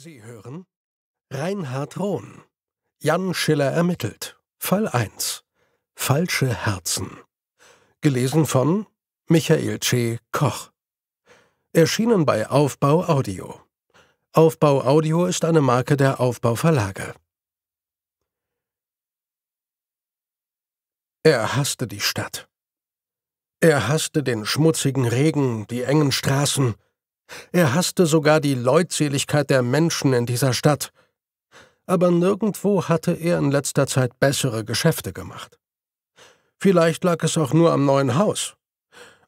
Sie hören Reinhard Rohn. Jan Schiller ermittelt. Fall 1. Falsche Herzen. Gelesen von Michael C. Koch. Erschienen bei Aufbau Audio. Aufbau Audio ist eine Marke der Aufbau Verlage. Er hasste die Stadt. Er hasste den schmutzigen Regen, die engen Straßen, er hasste sogar die Leutseligkeit der Menschen in dieser Stadt. Aber nirgendwo hatte er in letzter Zeit bessere Geschäfte gemacht. Vielleicht lag es auch nur am neuen Haus.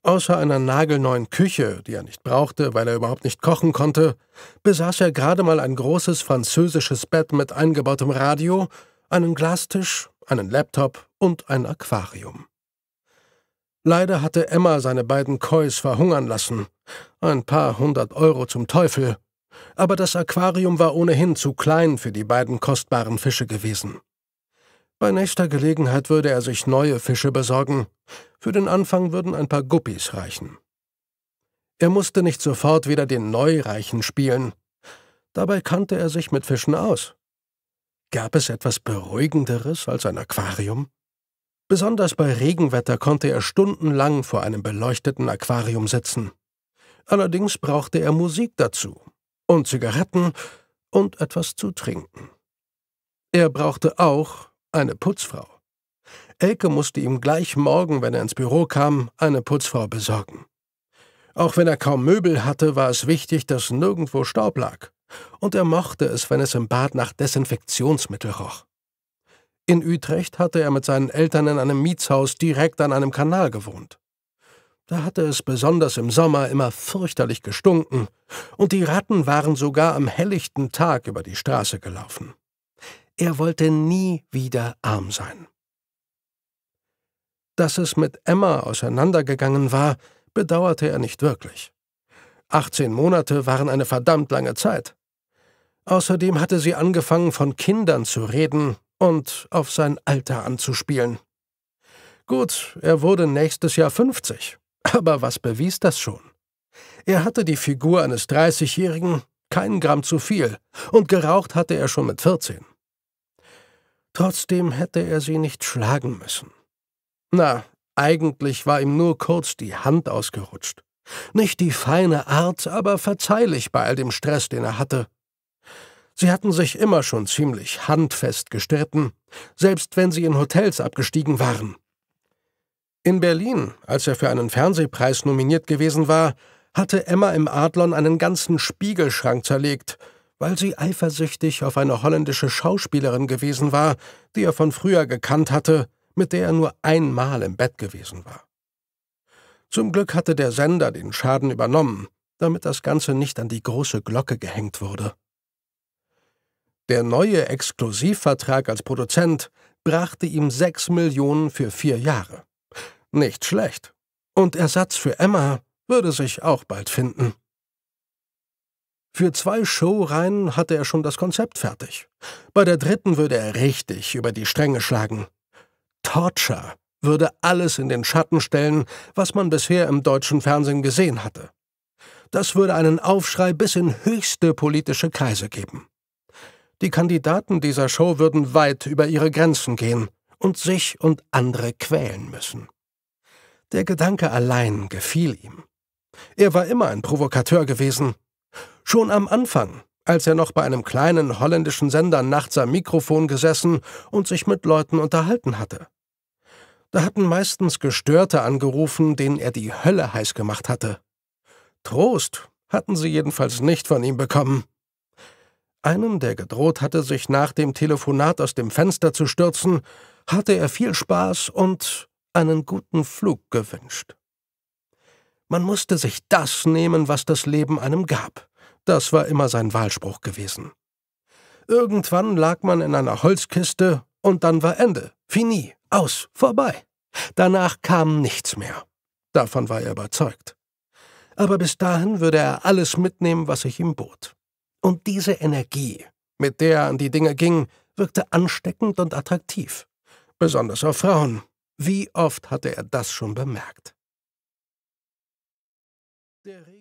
Außer einer nagelneuen Küche, die er nicht brauchte, weil er überhaupt nicht kochen konnte, besaß er gerade mal ein großes französisches Bett mit eingebautem Radio, einen Glastisch, einen Laptop und ein Aquarium. Leider hatte Emma seine beiden Kois verhungern lassen. Ein paar hundert Euro zum Teufel. Aber das Aquarium war ohnehin zu klein für die beiden kostbaren Fische gewesen. Bei nächster Gelegenheit würde er sich neue Fische besorgen. Für den Anfang würden ein paar Guppies reichen. Er musste nicht sofort wieder den Neureichen spielen. Dabei kannte er sich mit Fischen aus. Gab es etwas Beruhigenderes als ein Aquarium? Besonders bei Regenwetter konnte er stundenlang vor einem beleuchteten Aquarium sitzen. Allerdings brauchte er Musik dazu und Zigaretten und etwas zu trinken. Er brauchte auch eine Putzfrau. Elke musste ihm gleich morgen, wenn er ins Büro kam, eine Putzfrau besorgen. Auch wenn er kaum Möbel hatte, war es wichtig, dass nirgendwo Staub lag. Und er mochte es, wenn es im Bad nach Desinfektionsmittel roch. In Utrecht hatte er mit seinen Eltern in einem Mietshaus direkt an einem Kanal gewohnt. Da hatte es besonders im Sommer immer fürchterlich gestunken, und die Ratten waren sogar am helllichten Tag über die Straße gelaufen. Er wollte nie wieder arm sein. Dass es mit Emma auseinandergegangen war, bedauerte er nicht wirklich. 18 Monate waren eine verdammt lange Zeit. Außerdem hatte sie angefangen, von Kindern zu reden, und auf sein Alter anzuspielen. Gut, er wurde nächstes Jahr 50, aber was bewies das schon? Er hatte die Figur eines 30-Jährigen, keinen Gramm zu viel, und geraucht hatte er schon mit 14. Trotzdem hätte er sie nicht schlagen müssen. Na, eigentlich war ihm nur kurz die Hand ausgerutscht. Nicht die feine Art, aber verzeihlich bei all dem Stress, den er hatte. Sie hatten sich immer schon ziemlich handfest gestritten, selbst wenn sie in Hotels abgestiegen waren. In Berlin, als er für einen Fernsehpreis nominiert gewesen war, hatte Emma im Adlon einen ganzen Spiegelschrank zerlegt, weil sie eifersüchtig auf eine holländische Schauspielerin gewesen war, die er von früher gekannt hatte, mit der er nur einmal im Bett gewesen war. Zum Glück hatte der Sender den Schaden übernommen, damit das Ganze nicht an die große Glocke gehängt wurde. Der neue Exklusivvertrag als Produzent brachte ihm 6 Millionen für vier Jahre. Nicht schlecht. Und Ersatz für Emma würde sich auch bald finden. Für zwei Showreihen hatte er schon das Konzept fertig. Bei der dritten würde er richtig über die Stränge schlagen. Torture würde alles in den Schatten stellen, was man bisher im deutschen Fernsehen gesehen hatte. Das würde einen Aufschrei bis in höchste politische Kreise geben. Die Kandidaten dieser Show würden weit über ihre Grenzen gehen und sich und andere quälen müssen. Der Gedanke allein gefiel ihm. Er war immer ein Provokateur gewesen. Schon am Anfang, als er noch bei einem kleinen holländischen Sender nachts am Mikrofon gesessen und sich mit Leuten unterhalten hatte. Da hatten meistens Gestörte angerufen, denen er die Hölle heiß gemacht hatte. Trost hatten sie jedenfalls nicht von ihm bekommen. Einem, der gedroht hatte, sich nach dem Telefonat aus dem Fenster zu stürzen, hatte er viel Spaß und einen guten Flug gewünscht. Man musste sich das nehmen, was das Leben einem gab. Das war immer sein Wahlspruch gewesen. Irgendwann lag man in einer Holzkiste und dann war Ende. Fini, aus, vorbei. Danach kam nichts mehr. Davon war er überzeugt. Aber bis dahin würde er alles mitnehmen, was sich ihm bot. Und diese Energie, mit der er an die Dinge ging, wirkte ansteckend und attraktiv. Besonders auf Frauen. Wie oft hatte er das schon bemerkt? Der